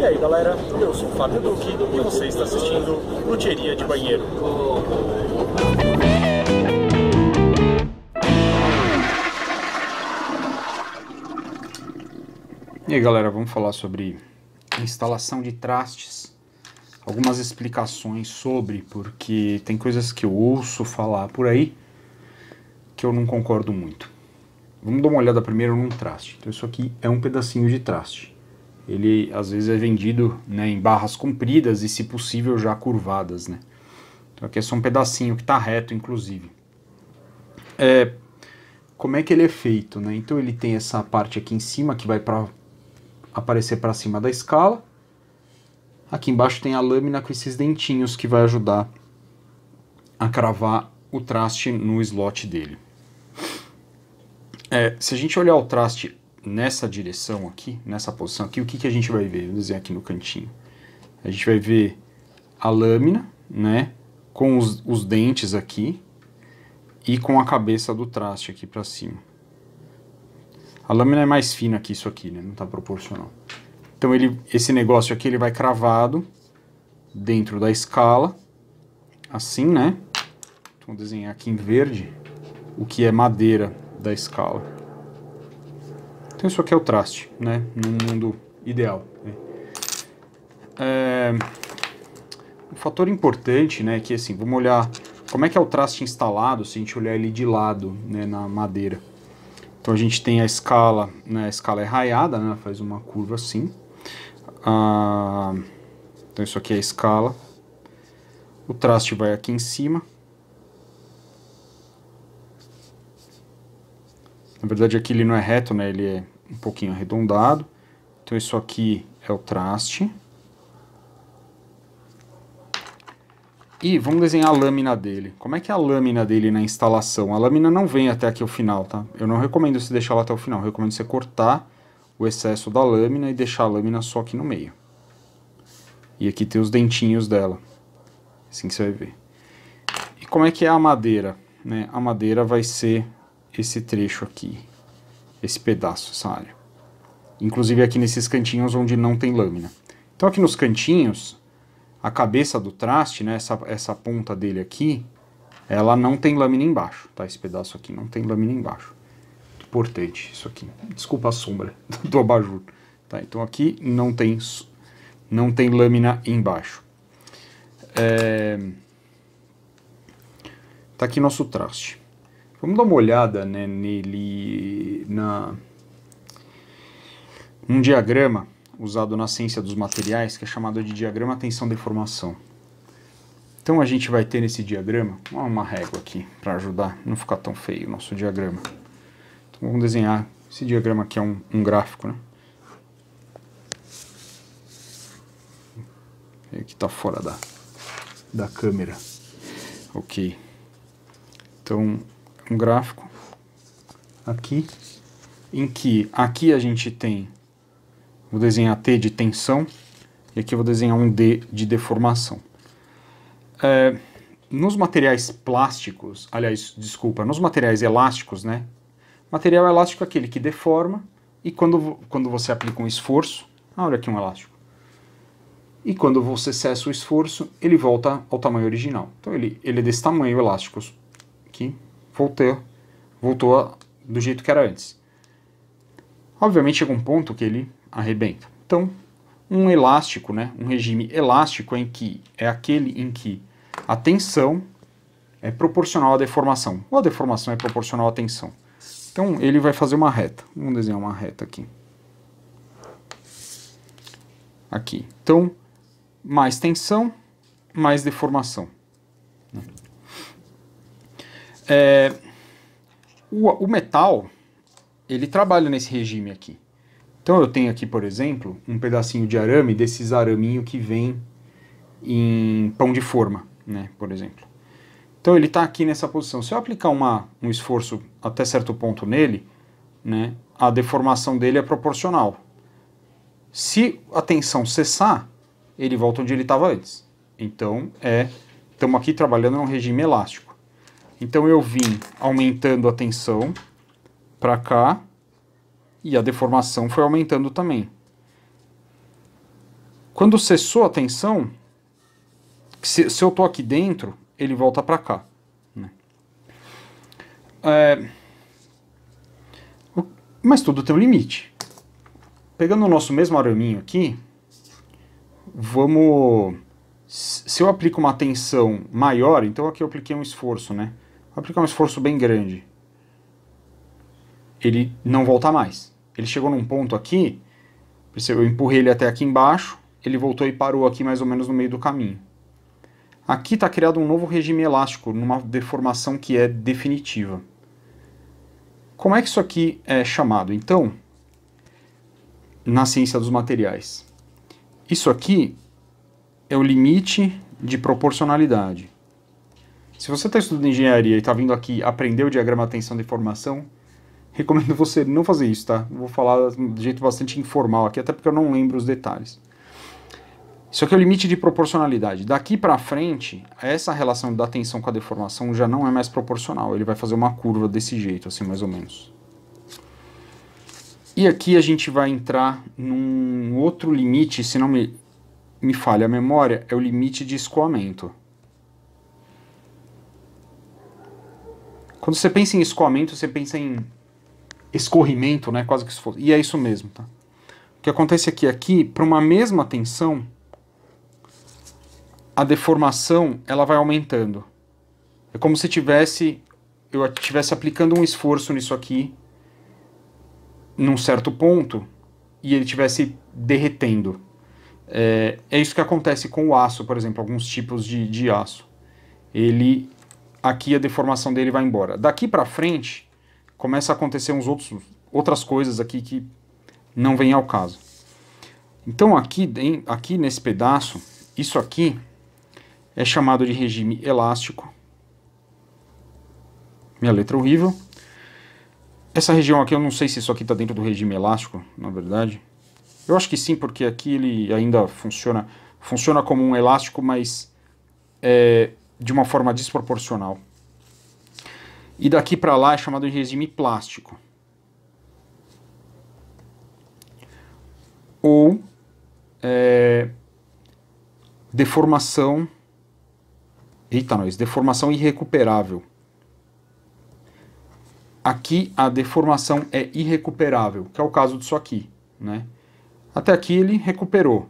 E aí galera, eu sou o Fábio Duque e você está assistindo Luteria de Banheiro. E aí galera, vamos falar sobre instalação de trastes, algumas explicações sobre, porque tem coisas que eu ouço falar por aí que eu não concordo muito. Vamos dar uma olhada primeiro num traste. Então isso aqui é um pedacinho de traste ele às vezes é vendido né, em barras compridas e, se possível, já curvadas. Né? Então aqui é só um pedacinho que está reto, inclusive. É, como é que ele é feito? Né? Então ele tem essa parte aqui em cima que vai para aparecer para cima da escala. Aqui embaixo tem a lâmina com esses dentinhos que vai ajudar a cravar o traste no slot dele. É, se a gente olhar o traste nessa direção aqui, nessa posição aqui, o que, que a gente vai ver? Vou desenhar aqui no cantinho. A gente vai ver a lâmina, né? Com os, os dentes aqui e com a cabeça do traste aqui para cima. A lâmina é mais fina que isso aqui, né? Não está proporcional. Então ele, esse negócio aqui ele vai cravado dentro da escala, assim, né? Vou desenhar aqui em verde o que é madeira da escala. Então isso aqui é o traste, né? Num mundo ideal. Né? É, um fator importante, né, que assim, vamos olhar como é que é o traste instalado se a gente olhar ele de lado, né, na madeira. Então a gente tem a escala, né, a escala é raiada, né, faz uma curva assim. Ah, então isso aqui é a escala. O traste vai aqui em cima. Na verdade aqui ele não é reto, né? Ele é um pouquinho arredondado. Então isso aqui é o traste. E vamos desenhar a lâmina dele. Como é que é a lâmina dele na instalação? A lâmina não vem até aqui o final, tá? Eu não recomendo você deixar ela até o final. Eu recomendo você cortar o excesso da lâmina e deixar a lâmina só aqui no meio. E aqui tem os dentinhos dela. Assim que você vai ver. E como é que é a madeira? Né? A madeira vai ser esse trecho aqui, esse pedaço, essa área. Inclusive aqui nesses cantinhos onde não tem lâmina. Então aqui nos cantinhos, a cabeça do traste, né, essa, essa ponta dele aqui, ela não tem lâmina embaixo, tá? Esse pedaço aqui não tem lâmina embaixo. Importante isso aqui. Desculpa a sombra do abajur. Tá, então aqui não tem, não tem lâmina embaixo. É... Tá aqui nosso traste. Vamos dar uma olhada né, nele na um diagrama usado na ciência dos materiais que é chamado de diagrama tensão-deformação. Então a gente vai ter nesse diagrama uma régua aqui para ajudar não ficar tão feio o nosso diagrama. Então vamos desenhar esse diagrama aqui é um, um gráfico, né? Que aqui está fora da, da câmera. Ok. Então um gráfico aqui, em que aqui a gente tem, vou desenhar T de tensão, e aqui eu vou desenhar um D de deformação. É, nos materiais plásticos, aliás, desculpa, nos materiais elásticos, né? Material elástico é aquele que deforma, e quando, quando você aplica um esforço, ah, olha aqui um elástico. E quando você cessa o esforço, ele volta ao tamanho original. Então ele, ele é desse tamanho elástico aqui, voltou, voltou do jeito que era antes. Obviamente chega um ponto que ele arrebenta. Então, um elástico, né, um regime elástico em que é aquele em que a tensão é proporcional à deformação, ou a deformação é proporcional à tensão. Então, ele vai fazer uma reta. Vamos desenhar uma reta aqui. Aqui. Então, mais tensão, mais deformação. É, o, o metal, ele trabalha nesse regime aqui. Então eu tenho aqui, por exemplo, um pedacinho de arame desses araminho que vem em pão de forma, né, por exemplo. Então ele está aqui nessa posição. Se eu aplicar uma, um esforço até certo ponto nele, né, a deformação dele é proporcional. Se a tensão cessar, ele volta onde ele estava antes. Então é, estamos aqui trabalhando num regime elástico. Então eu vim aumentando a tensão para cá e a deformação foi aumentando também. Quando cessou a tensão, se, se eu estou aqui dentro, ele volta para cá. Né? É... Mas tudo tem um limite. Pegando o nosso mesmo araminho aqui, vamos... Se eu aplico uma tensão maior, então aqui eu apliquei um esforço, né? aplicar um esforço bem grande, ele não volta mais. Ele chegou num ponto aqui, eu empurrei ele até aqui embaixo, ele voltou e parou aqui mais ou menos no meio do caminho. Aqui está criado um novo regime elástico, numa deformação que é definitiva. Como é que isso aqui é chamado? Então, na ciência dos materiais, isso aqui é o limite de proporcionalidade. Se você está estudando engenharia e está vindo aqui aprender o diagrama de tensão de informação, recomendo você não fazer isso, tá? vou falar de jeito bastante informal aqui, até porque eu não lembro os detalhes. Isso aqui é o limite de proporcionalidade. Daqui para frente, essa relação da tensão com a deformação já não é mais proporcional. Ele vai fazer uma curva desse jeito, assim, mais ou menos. E aqui a gente vai entrar num outro limite, se não me, me falha a memória, é o limite de escoamento. Quando você pensa em escoamento, você pensa em escorrimento, né? Quase que fosse. E é isso mesmo, tá? O que acontece aqui, aqui, é para uma mesma tensão, a deformação ela vai aumentando. É como se tivesse eu estivesse aplicando um esforço nisso aqui num certo ponto e ele estivesse derretendo. É, é, isso que acontece com o aço, por exemplo, alguns tipos de, de aço. Ele aqui a deformação dele vai embora. Daqui para frente, começa a acontecer uns outros, outras coisas aqui que não vem ao caso. Então aqui, aqui nesse pedaço, isso aqui é chamado de regime elástico. Minha letra é horrível. Essa região aqui, eu não sei se isso aqui está dentro do regime elástico, na verdade. Eu acho que sim, porque aqui ele ainda funciona, funciona como um elástico, mas é, de uma forma desproporcional. E daqui para lá é chamado de regime plástico. Ou é, deformação. Eita, nós, deformação irrecuperável. Aqui a deformação é irrecuperável, que é o caso disso aqui. Né? Até aqui ele recuperou.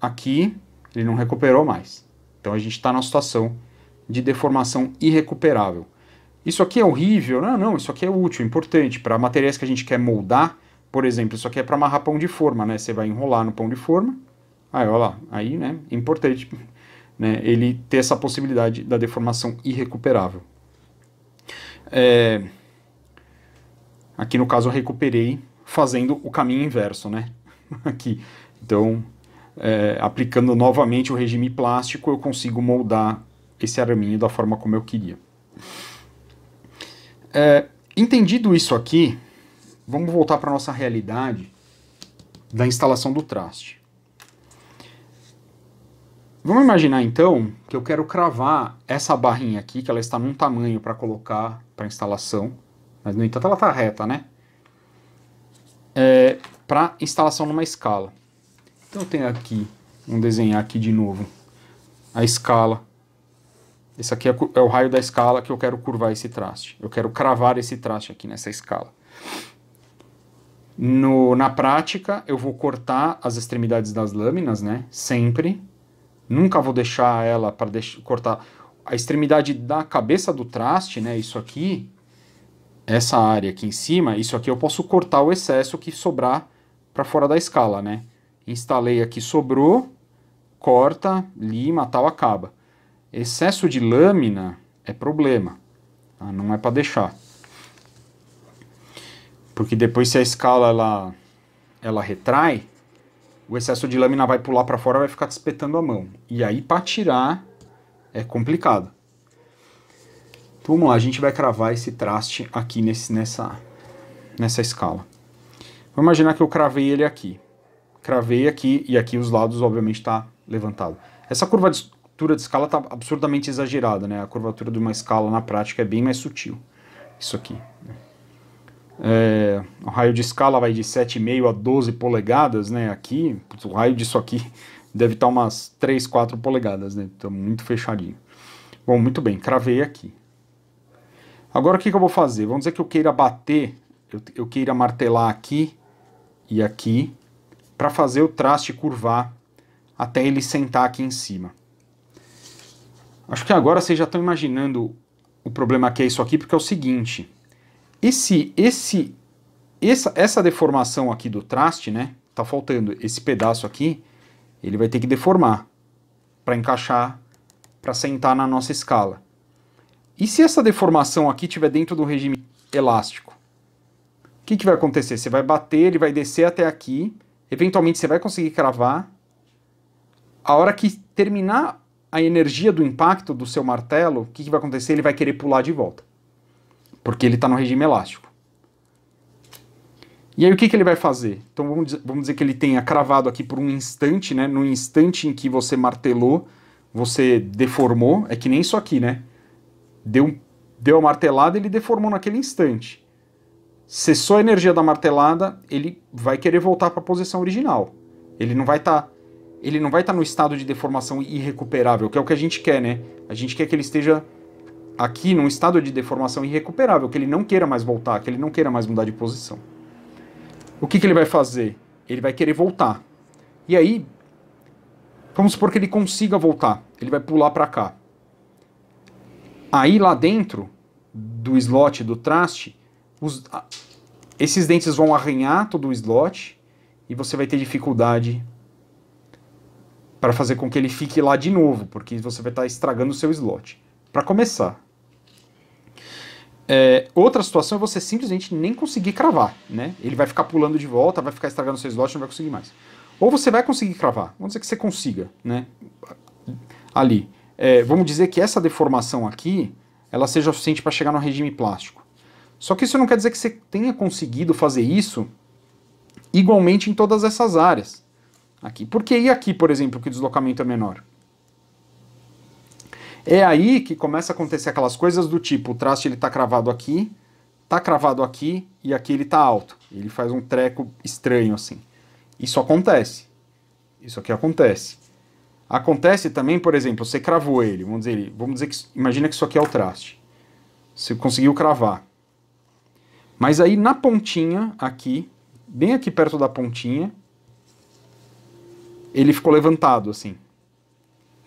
Aqui ele não recuperou mais. Então a gente está numa situação de deformação irrecuperável. Isso aqui é horrível? Não, não, isso aqui é útil, importante. Para materiais que a gente quer moldar, por exemplo, isso aqui é para amarrar pão de forma, né? Você vai enrolar no pão de forma, aí olha lá, aí, né, importante, né, ele ter essa possibilidade da deformação irrecuperável. É... Aqui no caso eu recuperei fazendo o caminho inverso, né? Aqui. Então, é, aplicando novamente o regime plástico, eu consigo moldar esse araminho da forma como eu queria. É, entendido isso aqui, vamos voltar para a nossa realidade da instalação do traste. Vamos imaginar então que eu quero cravar essa barrinha aqui, que ela está num tamanho para colocar para instalação, mas no entanto ela está reta, né? É, para instalação numa escala. Então tem aqui, vamos desenhar aqui de novo, a escala. Esse aqui é, é o raio da escala que eu quero curvar esse traste. Eu quero cravar esse traste aqui nessa escala. No, na prática, eu vou cortar as extremidades das lâminas, né? Sempre. Nunca vou deixar ela para deix cortar a extremidade da cabeça do traste, né? Isso aqui, essa área aqui em cima, isso aqui eu posso cortar o excesso que sobrar para fora da escala, né? instalei aqui, sobrou, corta, lima, tal, acaba. Excesso de lâmina é problema, tá? não é para deixar. Porque depois se a escala ela, ela retrai, o excesso de lâmina vai pular para fora, vai ficar despetando espetando a mão. E aí para tirar é complicado. Então vamos lá, a gente vai cravar esse traste aqui nesse, nessa, nessa escala. Vou imaginar que eu cravei ele aqui cravei aqui e aqui os lados obviamente está levantado. Essa curvatura de escala está absurdamente exagerada, né? A curvatura de uma escala na prática é bem mais sutil. Isso aqui. Né? É, o raio de escala vai de 7,5 a 12 polegadas, né? Aqui, o raio disso aqui deve estar tá umas 3, 4 polegadas, né? Então, muito fechadinho. Bom, muito bem, cravei aqui. Agora o que, que eu vou fazer? Vamos dizer que eu queira bater, eu, eu queira martelar aqui e aqui para fazer o traste curvar até ele sentar aqui em cima. Acho que agora vocês já estão imaginando o problema que é isso aqui, porque é o seguinte, esse, esse, essa, essa deformação aqui do traste, né, tá faltando esse pedaço aqui, ele vai ter que deformar para encaixar, para sentar na nossa escala. E se essa deformação aqui estiver dentro do regime elástico? O que, que vai acontecer? Você vai bater, ele vai descer até aqui, Eventualmente você vai conseguir cravar. A hora que terminar a energia do impacto do seu martelo, o que, que vai acontecer? Ele vai querer pular de volta. Porque ele está no regime elástico. E aí o que, que ele vai fazer? Então vamos dizer, vamos dizer que ele tenha cravado aqui por um instante, né? No instante em que você martelou, você deformou, é que nem isso aqui, né? Deu, deu a martelada, ele deformou naquele instante cessou a energia da martelada, ele vai querer voltar para a posição original. Ele não vai estar tá, ele não vai estar tá no estado de deformação irrecuperável, que é o que a gente quer, né? A gente quer que ele esteja aqui num estado de deformação irrecuperável, que ele não queira mais voltar, que ele não queira mais mudar de posição. O que, que ele vai fazer? Ele vai querer voltar. E aí, vamos supor que ele consiga voltar. Ele vai pular para cá. Aí lá dentro do slot do traste, os, a, esses dentes vão arranhar todo o slot e você vai ter dificuldade para fazer com que ele fique lá de novo, porque você vai estar tá estragando o seu slot. Para começar. É, outra situação é você simplesmente nem conseguir cravar, né? Ele vai ficar pulando de volta, vai ficar estragando o seu slot, não vai conseguir mais. Ou você vai conseguir cravar, vamos dizer que você consiga, né? Ali. É, vamos dizer que essa deformação aqui, ela seja suficiente para chegar no regime plástico. Só que isso não quer dizer que você tenha conseguido fazer isso igualmente em todas essas áreas. Aqui. Por que e aqui, por exemplo, que o deslocamento é menor? É aí que começa a acontecer aquelas coisas do tipo, o traste ele está cravado aqui, está cravado aqui e aqui ele está alto. Ele faz um treco estranho assim. Isso acontece. Isso aqui acontece. Acontece também, por exemplo, você cravou ele, vamos dizer, vamos dizer que imagina que isso aqui é o traste. Você conseguiu cravar. Mas aí na pontinha, aqui, bem aqui perto da pontinha, ele ficou levantado, assim.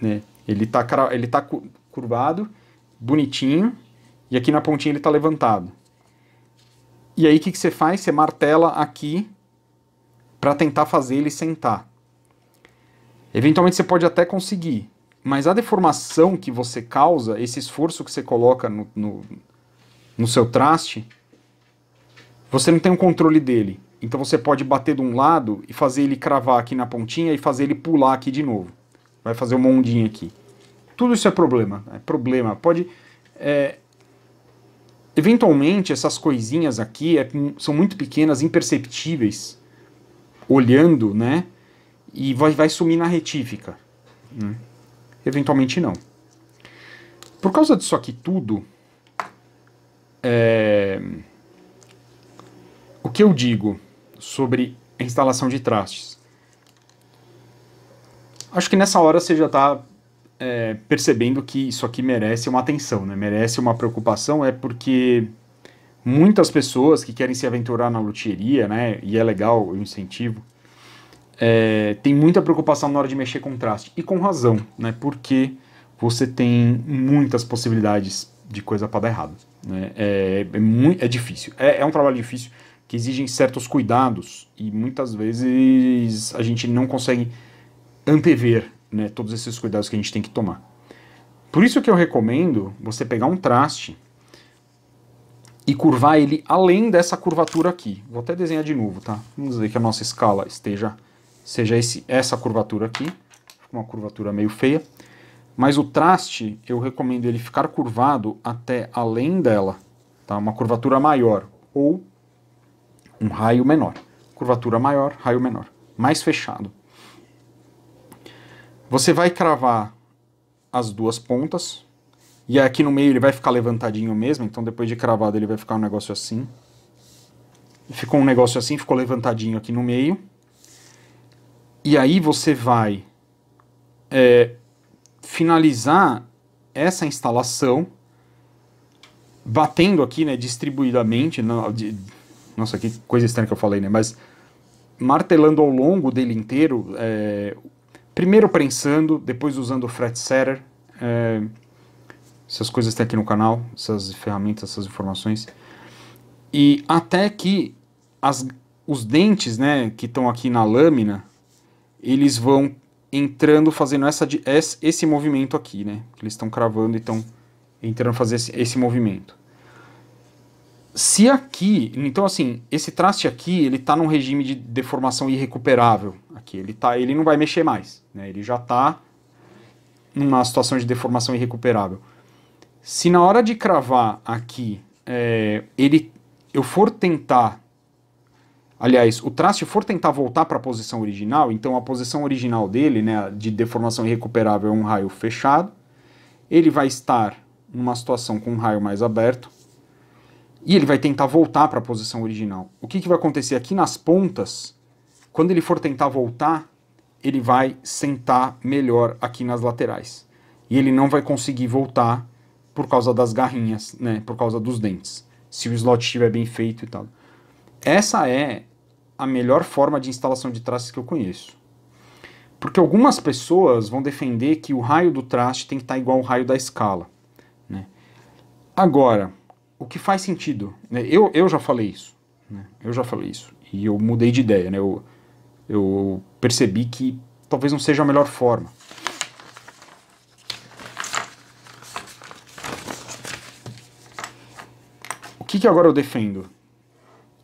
Né? Ele tá, ele tá curvado, bonitinho, e aqui na pontinha ele tá levantado. E aí o que, que você faz? Você martela aqui para tentar fazer ele sentar. Eventualmente você pode até conseguir, mas a deformação que você causa, esse esforço que você coloca no, no, no seu traste, você não tem o controle dele. Então você pode bater de um lado e fazer ele cravar aqui na pontinha e fazer ele pular aqui de novo. Vai fazer uma ondinha aqui. Tudo isso é problema. É problema. Pode. É... Eventualmente, essas coisinhas aqui é... são muito pequenas, imperceptíveis, olhando, né? E vai, vai sumir na retífica. Né? Eventualmente, não. Por causa disso aqui tudo. É o que eu digo sobre a instalação de trastes? Acho que nessa hora você já está é, percebendo que isso aqui merece uma atenção, né? merece uma preocupação, é porque muitas pessoas que querem se aventurar na loteria, né, e é legal o incentivo, é, tem muita preocupação na hora de mexer com traste, e com razão, né, porque você tem muitas possibilidades de coisa para dar errado. Né? É, é, muito, é difícil, é, é um trabalho difícil, que exigem certos cuidados e muitas vezes a gente não consegue antever né, todos esses cuidados que a gente tem que tomar. Por isso que eu recomendo você pegar um traste e curvar ele além dessa curvatura aqui. Vou até desenhar de novo, tá? Vamos dizer que a nossa escala esteja seja esse, essa curvatura aqui, uma curvatura meio feia. Mas o traste, eu recomendo ele ficar curvado até além dela, tá? Uma curvatura maior, ou um raio menor. Curvatura maior, raio menor. Mais fechado. Você vai cravar as duas pontas. E aqui no meio ele vai ficar levantadinho mesmo, então depois de cravado ele vai ficar um negócio assim. Ficou um negócio assim, ficou levantadinho aqui no meio. E aí você vai é, finalizar essa instalação batendo aqui, né, distribuidamente, na, de, nossa, que coisa estranha que eu falei, né? Mas martelando ao longo dele inteiro, é, primeiro prensando, depois usando o fret setter, é, essas coisas estão aqui no canal, essas ferramentas, essas informações. E até que as, os dentes, né, que estão aqui na lâmina, eles vão entrando fazendo essa, esse movimento aqui, né? Eles estão cravando e estão entrando fazer esse, esse movimento se aqui, então assim, esse traste aqui, ele está num regime de deformação irrecuperável. Aqui ele tá, ele não vai mexer mais, né? Ele já está numa situação de deformação irrecuperável. Se na hora de cravar aqui, é, ele, eu for tentar, aliás, o traste for tentar voltar para a posição original, então a posição original dele, né, de deformação irrecuperável é um raio fechado. Ele vai estar numa situação com um raio mais aberto e ele vai tentar voltar para a posição original. O que, que vai acontecer aqui nas pontas? Quando ele for tentar voltar, ele vai sentar melhor aqui nas laterais. E ele não vai conseguir voltar por causa das garrinhas, né? Por causa dos dentes. Se o slot estiver bem feito e tal. Essa é a melhor forma de instalação de traste que eu conheço. Porque algumas pessoas vão defender que o raio do traste tem que estar igual ao raio da escala. Né? Agora, o que faz sentido. Né? Eu, eu já falei isso. Né? Eu já falei isso. E eu mudei de ideia. Né? Eu, eu percebi que talvez não seja a melhor forma. O que, que agora eu defendo?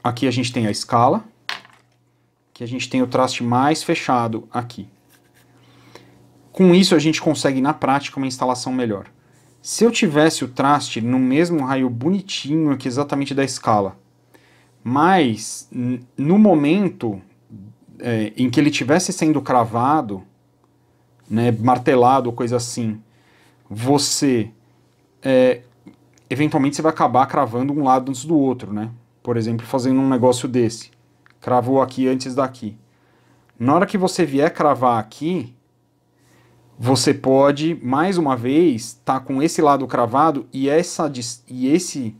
Aqui a gente tem a escala, que a gente tem o traste mais fechado aqui. Com isso a gente consegue na prática uma instalação melhor. Se eu tivesse o traste no mesmo raio bonitinho aqui exatamente da escala, mas no momento é, em que ele estivesse sendo cravado, né, martelado ou coisa assim, você é, eventualmente você vai acabar cravando um lado antes do outro, né? Por exemplo, fazendo um negócio desse, cravou aqui antes daqui. Na hora que você vier cravar aqui, você pode, mais uma vez, estar tá com esse lado cravado e, essa, e esse,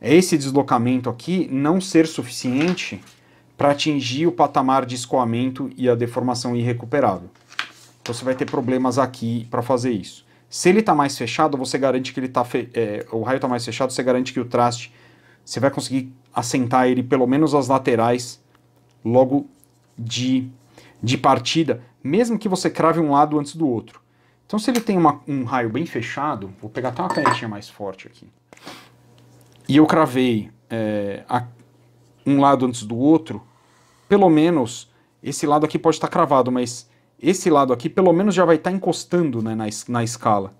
esse deslocamento aqui não ser suficiente para atingir o patamar de escoamento e a deformação irrecuperável. Então você vai ter problemas aqui para fazer isso. Se ele está mais fechado, você garante que ele tá é, o raio está mais fechado, você garante que o traste, você vai conseguir assentar ele pelo menos as laterais logo de, de partida, mesmo que você crave um lado antes do outro. Então se ele tem uma, um raio bem fechado, vou pegar até uma canetinha mais forte aqui, e eu cravei é, a, um lado antes do outro, pelo menos esse lado aqui pode estar tá cravado, mas esse lado aqui pelo menos já vai estar tá encostando né, na, na escala.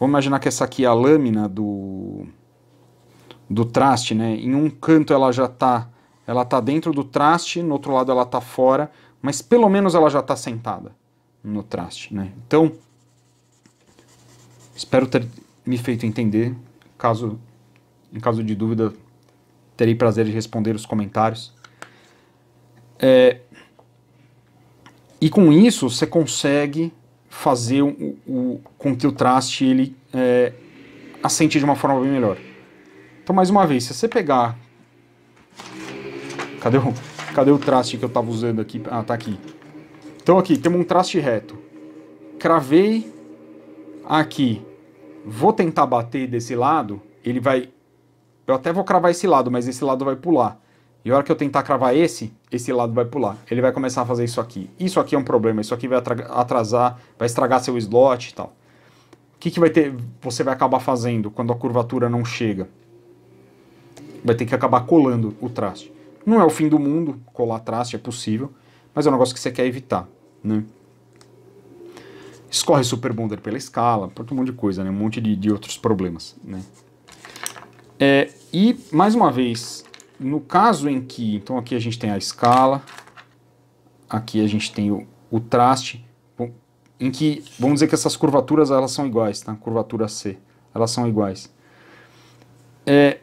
Vamos imaginar que essa aqui é a lâmina do, do traste, né? Em um canto ela já está ela tá dentro do traste, no outro lado ela está fora mas pelo menos ela já está sentada no traste. Né? Então, espero ter me feito entender. Caso, em caso de dúvida, terei prazer de responder os comentários. É, e com isso, você consegue fazer o, o, com que o traste ele é, assente de uma forma bem melhor. Então, mais uma vez, se você pegar. Cadê o. Cadê o traste que eu estava usando aqui? Ah, tá aqui. Então aqui, temos um traste reto. Cravei aqui. Vou tentar bater desse lado, ele vai... Eu até vou cravar esse lado, mas esse lado vai pular. E a hora que eu tentar cravar esse, esse lado vai pular. Ele vai começar a fazer isso aqui. Isso aqui é um problema, isso aqui vai atrasar, vai estragar seu slot e tal. O que, que vai ter, você vai acabar fazendo quando a curvatura não chega? Vai ter que acabar colando o traste. Não é o fim do mundo colar traste, é possível, mas é um negócio que você quer evitar, né? Escorre superbonder pela escala, por um monte de coisa, né? Um monte de, de outros problemas, né? É, e, mais uma vez, no caso em que... Então aqui a gente tem a escala, aqui a gente tem o, o traste, em que, vamos dizer que essas curvaturas, elas são iguais, tá? Curvatura C, elas são iguais. É,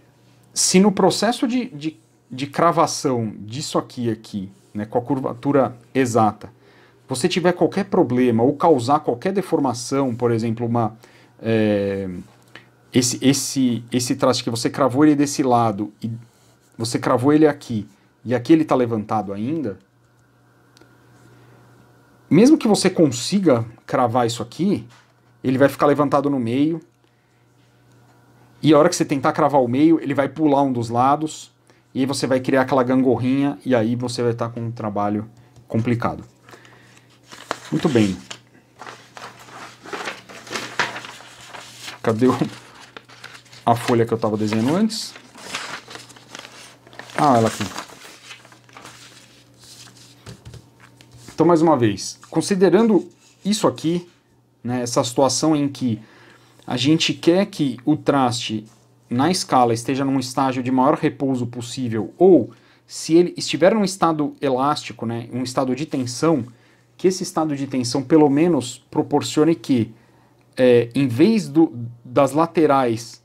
se no processo de, de de cravação disso aqui aqui, né, com a curvatura exata, você tiver qualquer problema ou causar qualquer deformação, por exemplo, uma é, esse esse esse traço que você cravou ele é desse lado e você cravou ele aqui e aqui ele está levantado ainda, mesmo que você consiga cravar isso aqui, ele vai ficar levantado no meio. E a hora que você tentar cravar o meio, ele vai pular um dos lados. E você vai criar aquela gangorrinha e aí você vai estar tá com um trabalho complicado. Muito bem. Cadê a folha que eu estava desenhando antes? Ah, ela aqui. Então, mais uma vez, considerando isso aqui, né, essa situação em que a gente quer que o traste na escala esteja num estágio de maior repouso possível ou se ele estiver num estado elástico, né, um estado de tensão, que esse estado de tensão pelo menos proporcione que, é, em vez do, das laterais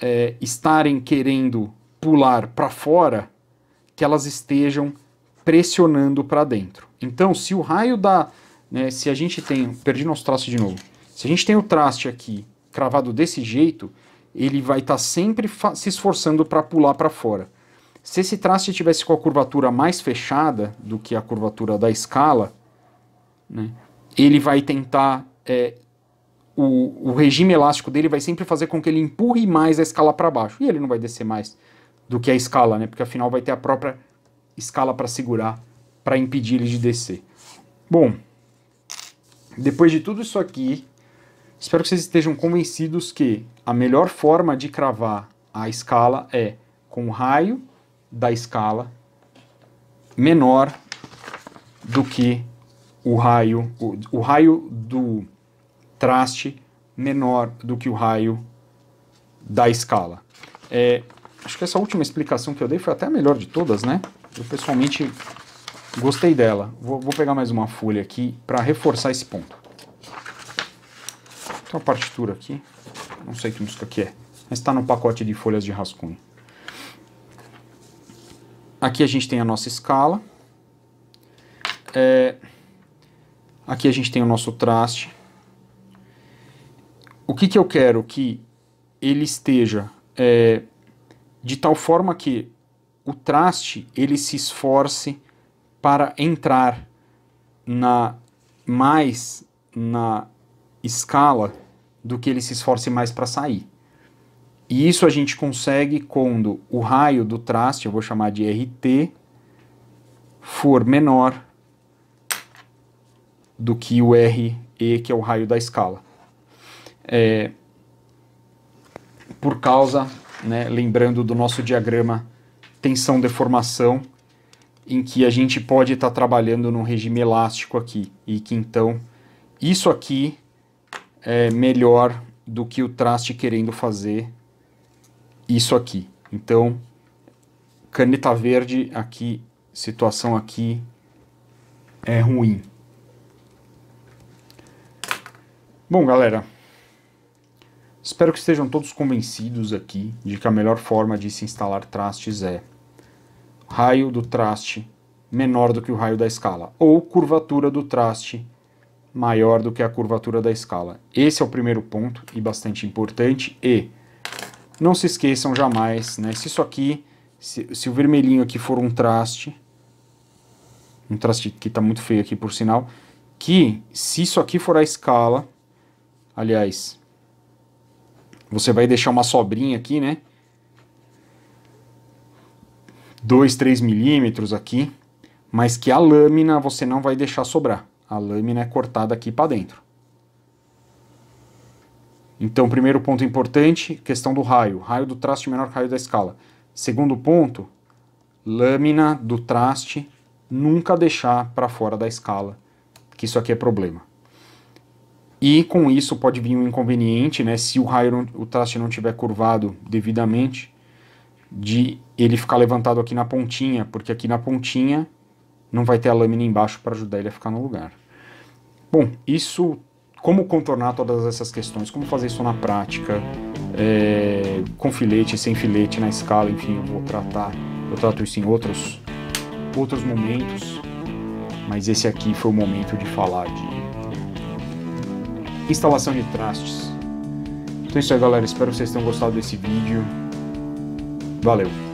é, estarem querendo pular para fora, que elas estejam pressionando para dentro. Então, se o raio da. Né, se a gente tem. Perdi nosso traço de novo. Se a gente tem o traste aqui cravado desse jeito, ele vai estar tá sempre se esforçando para pular para fora. Se esse traste tivesse com a curvatura mais fechada do que a curvatura da escala, né, ele vai tentar. É, o, o, regime elástico dele vai sempre fazer com que ele empurre mais a escala para baixo. E ele não vai descer mais do que a escala, né? Porque afinal vai ter a própria escala para segurar, para impedir ele de descer. Bom, depois de tudo isso aqui, espero que vocês estejam convencidos que a melhor forma de cravar a escala é com o raio da escala menor do que o raio, o, o raio do traste menor do que o raio da escala. É, acho que essa última explicação que eu dei foi até a melhor de todas, né? Eu pessoalmente gostei dela. Vou, vou pegar mais uma folha aqui para reforçar esse ponto. Tem uma partitura aqui. Não sei que música que é, mas está no pacote de folhas de rascunho. Aqui a gente tem a nossa escala. É, aqui a gente tem o nosso traste. O que, que eu quero que ele esteja é, de tal forma que o traste ele se esforce para entrar na mais na escala do que ele se esforce mais para sair. E isso a gente consegue quando o raio do traste, eu vou chamar de RT, for menor do que o RE, que é o raio da escala. É, por causa, né, lembrando do nosso diagrama tensão-deformação, em que a gente pode estar tá trabalhando num regime elástico aqui, e que então isso aqui é, melhor do que o traste querendo fazer isso aqui. Então, caneta verde aqui, situação aqui é ruim. Bom, galera, espero que estejam todos convencidos aqui de que a melhor forma de se instalar trastes é raio do traste menor do que o raio da escala ou curvatura do traste menor maior do que a curvatura da escala. Esse é o primeiro ponto e bastante importante. E não se esqueçam jamais, né? Se isso aqui, se, se o vermelhinho aqui for um traste, um traste que está muito feio aqui por sinal, que se isso aqui for a escala, aliás, você vai deixar uma sobrinha aqui, né? 2, 3 milímetros aqui, mas que a lâmina você não vai deixar sobrar a lâmina é cortada aqui para dentro. Então, primeiro ponto importante, questão do raio. Raio do traste menor que raio da escala. Segundo ponto, lâmina do traste nunca deixar para fora da escala, que isso aqui é problema. E com isso pode vir um inconveniente, né, se o raio, o traste não tiver curvado devidamente, de ele ficar levantado aqui na pontinha, porque aqui na pontinha não vai ter a lâmina embaixo para ajudar ele a ficar no lugar. Bom, isso, como contornar todas essas questões, como fazer isso na prática, é, com filete, sem filete, na escala, enfim, eu vou tratar, eu trato isso em outros, outros momentos, mas esse aqui foi o momento de falar de instalação de trastes. Então é isso aí, galera, espero que vocês tenham gostado desse vídeo. Valeu!